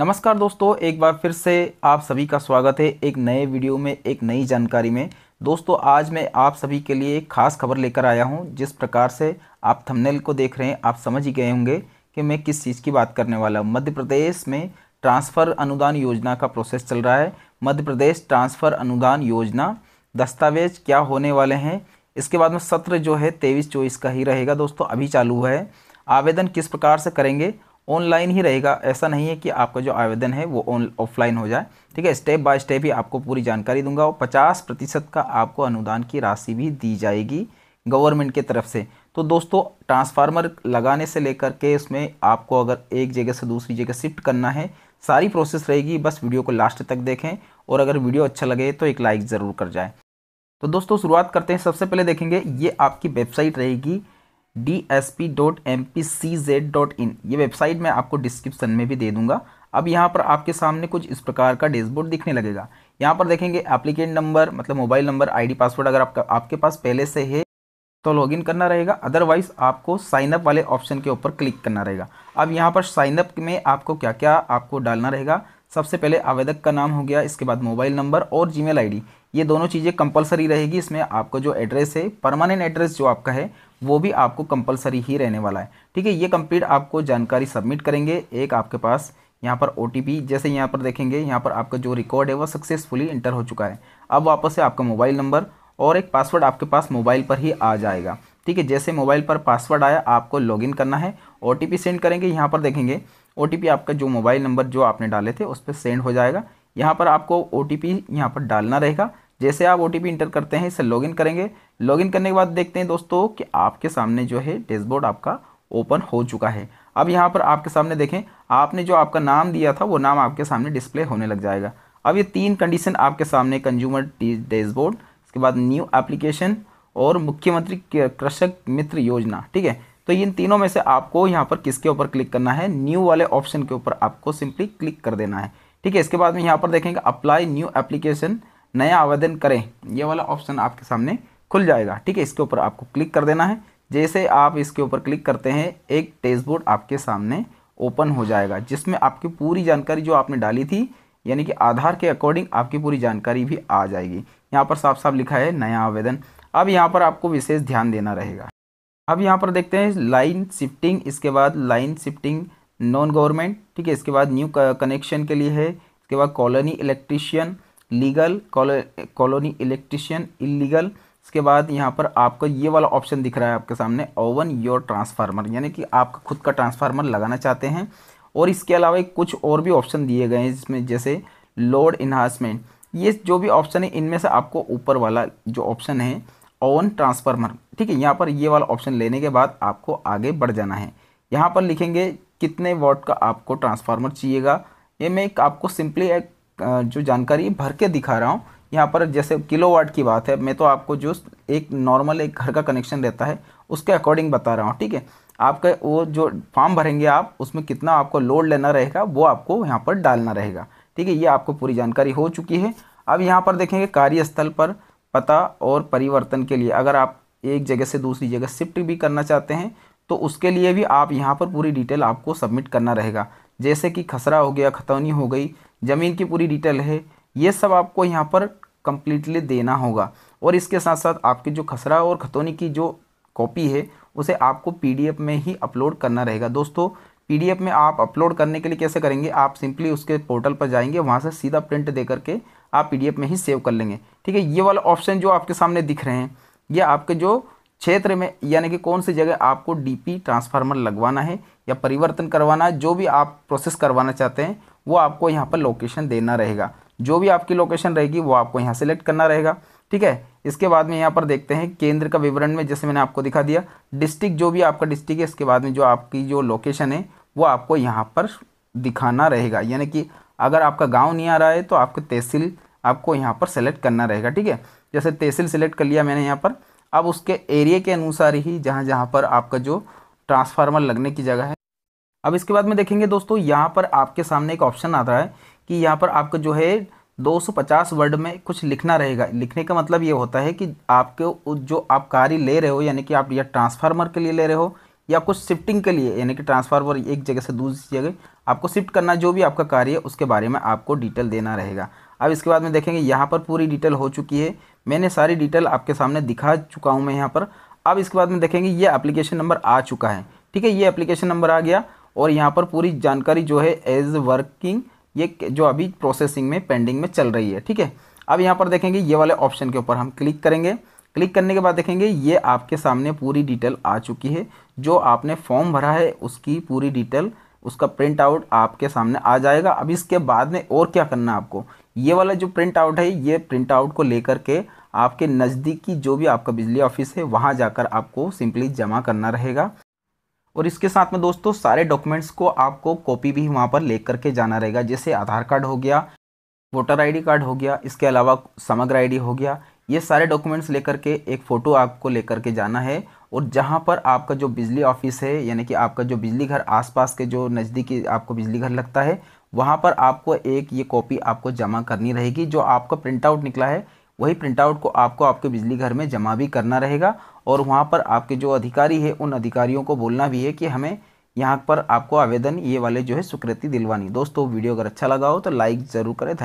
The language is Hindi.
नमस्कार दोस्तों एक बार फिर से आप सभी का स्वागत है एक नए वीडियो में एक नई जानकारी में दोस्तों आज मैं आप सभी के लिए एक खास खबर लेकर आया हूं जिस प्रकार से आप थंबनेल को देख रहे हैं आप समझ ही गए होंगे कि मैं किस चीज़ की बात करने वाला हूँ मध्य प्रदेश में ट्रांसफ़र अनुदान योजना का प्रोसेस चल रहा है मध्य प्रदेश ट्रांसफ़र अनुदान योजना दस्तावेज क्या होने वाले हैं इसके बाद में सत्र जो है तेईस चौबीस का ही रहेगा दोस्तों अभी चालू है आवेदन किस प्रकार से करेंगे ऑनलाइन ही रहेगा ऐसा नहीं है कि आपका जो आवेदन है वो ऑन ऑफलाइन हो जाए ठीक है स्टेप बाय स्टेप ही आपको पूरी जानकारी दूंगा और पचास प्रतिशत का आपको अनुदान की राशि भी दी जाएगी गवर्नमेंट के तरफ से तो दोस्तों ट्रांसफार्मर लगाने से लेकर के इसमें आपको अगर एक जगह से दूसरी जगह शिफ्ट करना है सारी प्रोसेस रहेगी बस वीडियो को लास्ट तक देखें और अगर वीडियो अच्छा लगे तो एक लाइक ज़रूर कर जाए तो दोस्तों शुरुआत करते हैं सबसे पहले देखेंगे ये आपकी वेबसाइट रहेगी D S P dot M P C Z dot in ये वेबसाइट मैं आपको डिस्क्रिप्सन में भी दे दूंगा अब यहाँ पर आपके सामने कुछ इस प्रकार का डैशबोर्ड दिखने लगेगा यहाँ पर देखेंगे एप्लीकेंट नंबर मतलब मोबाइल नंबर आईडी पासवर्ड अगर आपका आपके पास पहले से है तो लॉगिन करना रहेगा अदरवाइज आपको साइन अप वाले ऑप्शन के ऊपर क्लिक करना रहेगा अब यहाँ पर साइन अप में आपको क्या क्या आपको डालना रहेगा सबसे पहले आवेदक का नाम हो गया इसके बाद मोबाइल नंबर और आई डी ये दोनों चीज़ें कंपलसरी रहेगी इसमें आपको जो एड्रेस है परमानेंट एड्रेस जो आपका है वो भी आपको कंपलसरी ही रहने वाला है ठीक है ये कंप्लीट आपको जानकारी सबमिट करेंगे एक आपके पास यहाँ पर ओ जैसे यहाँ पर देखेंगे यहाँ पर आपका जो रिकॉर्ड है वो सक्सेसफुली इंटर हो चुका है अब वापस से आपका मोबाइल नंबर और एक पासवर्ड आपके पास मोबाइल पर ही आ जाएगा ठीक है जैसे मोबाइल पर पासवर्ड आया आपको लॉगिन करना है ओ सेंड करेंगे यहाँ पर देखेंगे ओ आपका जो मोबाइल नंबर जो आपने डाले थे उस पर सेंड हो जाएगा यहाँ पर आपको ओ टी यहाँ पर डालना रहेगा जैसे आप ओ इंटर करते हैं इसे लॉगिन करेंगे लॉगिन करने के बाद देखते हैं दोस्तों कि आपके सामने जो है डैशबोर्ड आपका ओपन हो चुका है अब यहाँ पर आपके सामने देखें आपने जो आपका नाम दिया था वो नाम आपके सामने डिस्प्ले होने लग जाएगा अब ये तीन कंडीशन आपके सामने कंज्यूमर डैशबोर्ड इसके बाद न्यू एप्लीकेशन और मुख्यमंत्री कृषक मित्र योजना ठीक है तो इन तीनों में से आपको यहाँ पर किसके ऊपर क्लिक करना है न्यू वाले ऑप्शन के ऊपर आपको सिंपली क्लिक कर देना है ठीक है इसके बाद में यहाँ पर देखेंगे अप्लाई न्यू एप्लीकेशन नया आवेदन करें ये वाला ऑप्शन आपके सामने खुल जाएगा ठीक है इसके ऊपर आपको क्लिक कर देना है जैसे आप इसके ऊपर क्लिक करते हैं एक टेक्स्ट आपके सामने ओपन हो जाएगा जिसमें आपकी पूरी जानकारी जो आपने डाली थी यानी कि आधार के अकॉर्डिंग आपकी पूरी जानकारी भी आ जाएगी यहाँ पर साफ साफ लिखा है नया आवेदन अब यहाँ पर आपको विशेष ध्यान देना रहेगा अब यहाँ पर देखते हैं लाइन शिफ्टिंग इसके बाद लाइन शिफ्टिंग नॉन गवर्नमेंट ठीक है इसके बाद न्यू कनेक्शन के लिए है इसके बाद colony electrician legal colony electrician illegal इसके बाद यहाँ पर आपका ये वाला ऑप्शन दिख रहा है आपके सामने ओवन योर ट्रांसफार्मर यानी कि आप खुद का ट्रांसफार्मर लगाना चाहते हैं और इसके अलावा कुछ और भी ऑप्शन दिए गए हैं जिसमें जैसे लोड इन्हांसमेंट ये जो भी ऑप्शन है इनमें से आपको ऊपर वाला जो ऑप्शन है ओवन ट्रांसफार्मर ठीक है यहाँ पर ये वाला ऑप्शन लेने के बाद आपको आगे बढ़ जाना है यहाँ पर लिखेंगे कितने वॉट का आपको ट्रांसफार्मर चाहिएगा ये मैं एक आपको सिंपली एक जो जानकारी भर के दिखा रहा हूँ यहाँ पर जैसे किलोवाट की बात है मैं तो आपको जो एक नॉर्मल एक घर का कनेक्शन रहता है उसके अकॉर्डिंग बता रहा हूँ ठीक है आपका वो जो फॉर्म भरेंगे आप उसमें कितना आपको लोड लेना रहेगा वो आपको यहाँ पर डालना रहेगा ठीक है ये आपको पूरी जानकारी हो चुकी है अब यहाँ पर देखेंगे कार्यस्थल पर पता और परिवर्तन के लिए अगर आप एक जगह से दूसरी जगह शिफ्ट भी करना चाहते हैं तो उसके लिए भी आप यहाँ पर पूरी डिटेल आपको सबमिट करना रहेगा जैसे कि खसरा हो गया खतौनी हो गई ज़मीन की पूरी डिटेल है ये सब आपको यहाँ पर कंप्लीटली देना होगा और इसके साथ साथ आपके जो खसरा और खतौनी की जो कॉपी है उसे आपको पीडीएफ में ही अपलोड करना रहेगा दोस्तों पीडीएफ में आप अपलोड करने के लिए कैसे करेंगे आप सिंपली उसके पोर्टल पर जाएंगे वहाँ से सीधा प्रिंट दे करके आप पीडीएफ में ही सेव कर लेंगे ठीक है ये वाला ऑप्शन जो आपके सामने दिख रहे हैं ये आपके जो क्षेत्र में यानी कि कौन सी जगह आपको डीपी ट्रांसफार्मर लगवाना है या परिवर्तन करवाना है जो भी आप प्रोसेस करवाना चाहते हैं वो आपको यहाँ पर लोकेशन देना रहेगा जो भी आपकी लोकेशन रहेगी वो आपको यहाँ सेलेक्ट करना रहेगा ठीक है इसके बाद में यहाँ पर देखते हैं केंद्र का विवरण में जैसे मैंने आपको दिखा दिया डिस्ट्रिक्ट जो भी आपका डिस्ट्रिक्ट है इसके बाद में जो आपकी जो लोकेशन है वो आपको यहाँ पर दिखाना रहेगा यानी कि अगर आपका गांव नहीं आ रहा है तो आपको तहसील आपको यहाँ पर सेलेक्ट करना रहेगा ठीक है जैसे तहसील सेलेक्ट कर लिया मैंने यहाँ पर अब उसके एरिया के अनुसार ही जहाँ जहाँ पर आपका जो ट्रांसफार्मर लगने की जगह है अब इसके बाद में देखेंगे दोस्तों यहाँ पर आपके सामने एक ऑप्शन आता है कि यहाँ पर आपका जो है 250 वर्ड में कुछ लिखना रहेगा लिखने का मतलब ये होता है कि आपके जो आप कार्य ले रहे हो यानी कि आप या ट्रांसफार्मर के लिए ले रहे हो या कुछ शिफ्टिंग के लिए यानी कि ट्रांसफार्मर एक जगह से दूसरी जगह आपको शिफ्ट करना जो भी आपका कार्य है उसके बारे में आपको डिटेल देना रहेगा अब इसके बाद में देखेंगे यहाँ पर पूरी डिटेल हो चुकी है मैंने सारी डिटेल आपके सामने दिखा चुका हूँ मैं यहाँ पर अब इसके बाद में देखेंगे ये एप्लीकेशन नंबर आ चुका है ठीक है ये एप्लीकेशन नंबर आ गया और यहाँ पर पूरी जानकारी जो है एज वर्किंग ये जो अभी प्रोसेसिंग में पेंडिंग में चल रही है ठीक है अब यहाँ पर देखेंगे ये वाले ऑप्शन के ऊपर हम क्लिक करेंगे क्लिक करने के बाद देखेंगे ये आपके सामने पूरी डिटेल आ चुकी है जो आपने फॉर्म भरा है उसकी पूरी डिटेल उसका प्रिंट आउट आपके सामने आ जाएगा अब इसके बाद में और क्या करना है आपको ये वाला जो प्रिंट आउट है ये प्रिंट आउट को लेकर के आपके नज़दीकी जो भी आपका बिजली ऑफिस है वहाँ जाकर आपको सिंपली जमा करना रहेगा और इसके साथ में दोस्तों सारे डॉक्यूमेंट्स को आपको कॉपी भी वहाँ पर ले करके जाना रहेगा जैसे आधार कार्ड हो गया वोटर आईडी कार्ड हो गया इसके अलावा समग्र आईडी हो गया ये सारे डॉक्यूमेंट्स लेकर के एक फ़ोटो आपको लेकर के जाना है और जहाँ पर आपका जो बिजली ऑफिस है यानी कि आपका जो बिजली घर आसपास के जो नज़दीकी आपको बिजली घर लगता है वहाँ पर आपको एक ये कॉपी आपको जमा करनी रहेगी जो आपका प्रिंट आउट निकला है वही प्रिंट आउट को आपको आपके बिजली घर में जमा भी करना रहेगा और वहाँ पर आपके जो अधिकारी है उन अधिकारियों को बोलना भी है कि हमें यहाँ पर आपको आवेदन ये वाले जो है स्वीकृति दिलवानी दोस्तों वीडियो अगर अच्छा लगा हो तो लाइक ज़रूर करें धन्यवाद